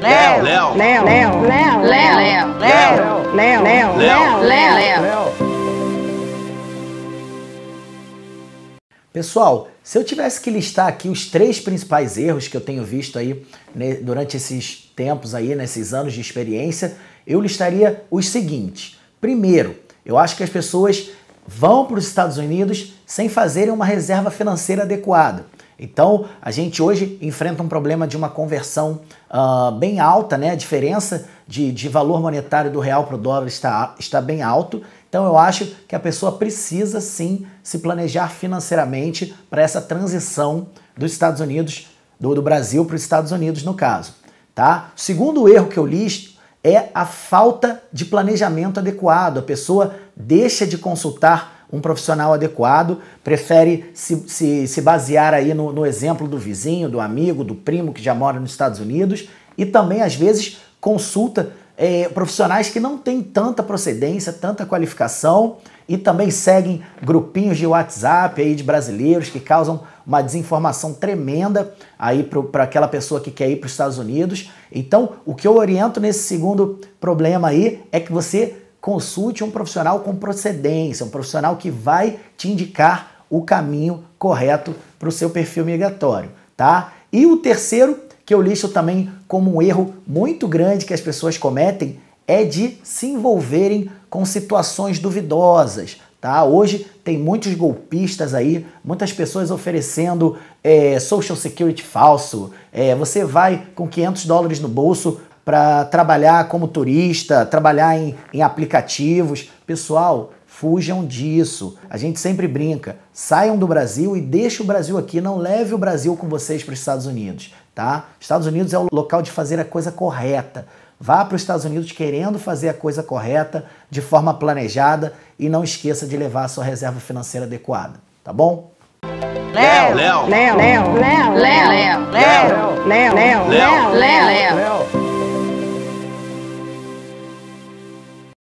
Léo, Léo, Léo, Léo, Léo, Léo, Léo, Léo, Léo, Léo, Léo. Pessoal, se eu tivesse que listar aqui os três principais erros que eu tenho visto aí né, durante esses tempos aí, nesses anos de experiência, eu listaria os seguintes. Primeiro, eu acho que as pessoas vão para os Estados Unidos sem fazerem uma reserva financeira adequada. Então, a gente hoje enfrenta um problema de uma conversão uh, bem alta, né? A diferença de, de valor monetário do real para o dólar está, está bem alto. Então, eu acho que a pessoa precisa sim se planejar financeiramente para essa transição dos Estados Unidos, do, do Brasil para os Estados Unidos, no caso. Tá? Segundo erro que eu listo é a falta de planejamento adequado. A pessoa deixa de consultar um profissional adequado prefere se, se, se basear aí no, no exemplo do vizinho, do amigo, do primo que já mora nos Estados Unidos e também, às vezes, consulta é, profissionais que não têm tanta procedência, tanta qualificação e também seguem grupinhos de WhatsApp aí de brasileiros que causam uma desinformação tremenda aí para aquela pessoa que quer ir para os Estados Unidos. Então, o que eu oriento nesse segundo problema aí é que você consulte um profissional com procedência, um profissional que vai te indicar o caminho correto para o seu perfil migratório, tá? E o terceiro, que eu listo também como um erro muito grande que as pessoas cometem, é de se envolverem com situações duvidosas, tá? Hoje tem muitos golpistas aí, muitas pessoas oferecendo é, social security falso. É, você vai com 500 dólares no bolso para trabalhar como turista, trabalhar em, em aplicativos. Pessoal, Fujam disso. A gente sempre brinca. Saiam do Brasil e deixe o Brasil aqui. Não leve o Brasil com vocês para os Estados Unidos, tá? Estados Unidos é o local de fazer a coisa correta. Vá para os Estados Unidos querendo fazer a coisa correta, de forma planejada e não esqueça de levar a sua reserva financeira adequada, tá bom? Léo, Léo, Léo, Léo, Léo, Léo, Léo, Léo, Léo, Léo, Léo, Léo.